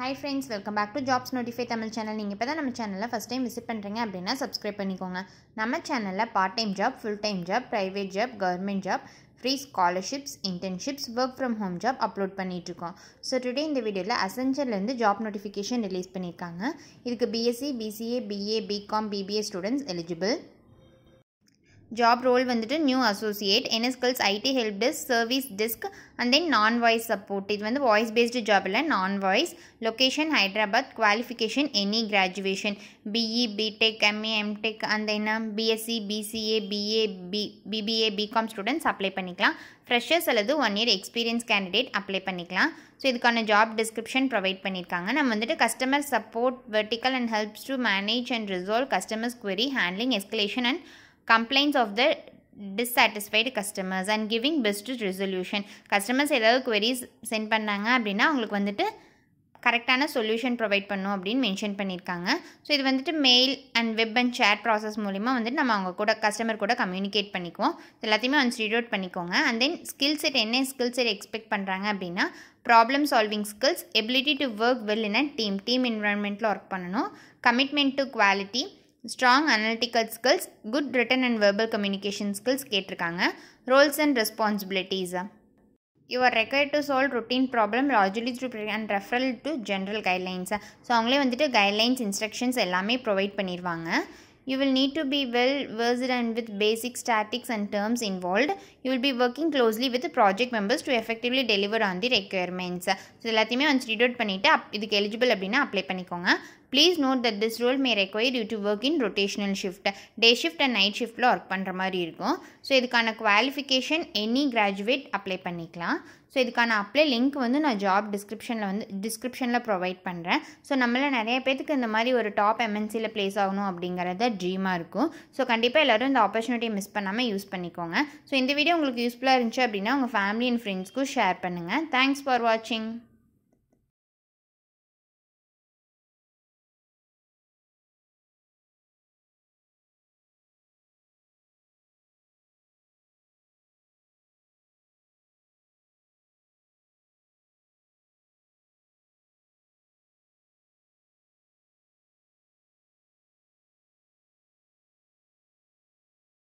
hi friends welcome back to jobs notify Tamil channel நீங்கள் இப்போ தான் நம்ம சேனலில் ஃபஸ்ட் டைம் விசிட் பண்ணுறீங்க அப்படின்னா சப்ஸ்கிரைப் பண்ணிக்கோங்க நம்ம சேனலில் part time job full time job private job government job free scholarships internships work from home job upload பண்ணிகிட்ருக்கோம் ஸோ டுடே இந்த வீடியோவில் அசென்ச்சர்லேருந்து ஜாப் நோட்டிஃபிகேஷன் ரிலீஸ் பண்ணியிருக்காங்க இதுக்கு BSc BCA BA BCom BBA students eligible job role வந்துட்டு new associate என்எஸ்கல்ஸ் IT help desk service desk and then non voice support இது வந்து வாய்ஸ் பேஸ்டு ஜாப் இல்லை non voice location Hyderabad qualification any graduation BE BTech MA MTech and என்ன BSc BCA BA B BBA BCom students apply பண்ணிக்கலாம் freshers அல்லது one year experience candidate apply பண்ணிக்கலாம் so இதுக்கான job description provide பண்ணியிருக்காங்க நம்ம வந்துட்டு customer support vertical and helps to manage and resolve customers query handling escalation and complaints of the dissatisfied customers and giving best resolution customers ஏதாவது queries send பண்ணாங்க அப்படின்னா அவங்களுக்கு வந்துட்டு கரெக்டான சொல்யூஷன் ப்ரொவைட் பண்ணும் அப்படின்னு மென்ஷன் பண்ணியிருக்காங்க ஸோ இது வந்துட்டு mail and web and chat process மூலிமா வந்துட்டு நம்ம அவங்க கூட கஸ்டமர் கூட கம்யூனிகேட் பண்ணிக்குவோம் எல்லாத்தையுமே அவன் ரீட் அவுட் பண்ணிக்கோங்க அண்ட் தென் ஸ்கில் செட் என்ன ஸ்கில் செட் எக்ஸ்பெக்ட் பண்ணுறாங்க அப்படின்னா problem solving skills ability to work well in a team team என்வரான்மெண்ட்டில் ஒர்க் பண்ணணும் commitment to quality strong analytical skills good written and verbal communication skills கேட்டிருக்காங்க roles and ரெஸ்பான்சிபிலிட்டிஸா you are required to solve routine problem largely through and referral to general கைட்லைன்ஸை so அவங்களே வந்துட்டு guidelines instructions எல்லாமே provide பண்ணிடுவாங்க you will need to be well versed and with basic statistics and terms involved you will be working closely with project members to effectively deliver on the requirements so எல்லாத்தையுமே வந்து read out பண்ணிவிட்டு அப் இதுக்கு eligible அப்படின்னா apply பண்ணிக்கோங்க please note that this role may require you to work in rotational shift day shift and night ஷிஃப்ட்டில் work பண்ணுற மாதிரி இருக்கும் ஸோ இதுக்கான குவாலிஃபிகேஷன் எனி கிராஜுவேட் அப்ளை பண்ணிக்கலாம் ஸோ இதுக்கான அப்ளை லிங்க் வந்து நான் ஜாப் டிஸ்கிரிப்ஷனில் வந்து டிஸ்கிரிப்ஷனில் ப்ரொவைட் பண்ணுறேன் ஸோ நம்மளால் நிறைய பேத்துக்கு இந்த மாதிரி ஒரு டாப் எம்என்சியில் ப்ளேஸ் ஆகணும் அப்படிங்கிறத ட்ரீமாக இருக்கும் ஸோ கண்டிப்பாக எல்லோரும் இந்த ஆப்பர்ச்சுனிட்டியை மிஸ் பண்ணாமல் யூஸ் பண்ணிக்கோங்க ஸோ இந்த வீடியோ உங்களுக்கு யூஸ்ஃபுல்லாக இருந்துச்சு அப்படின்னா உங்கள் ஃபேமிலி அண்ட் ஃப்ரெண்ட்ஸ்க்கும் ஷேர் பண்ணுங்கள் தேங்க்ஸ் ஃபார் வாட்சிங்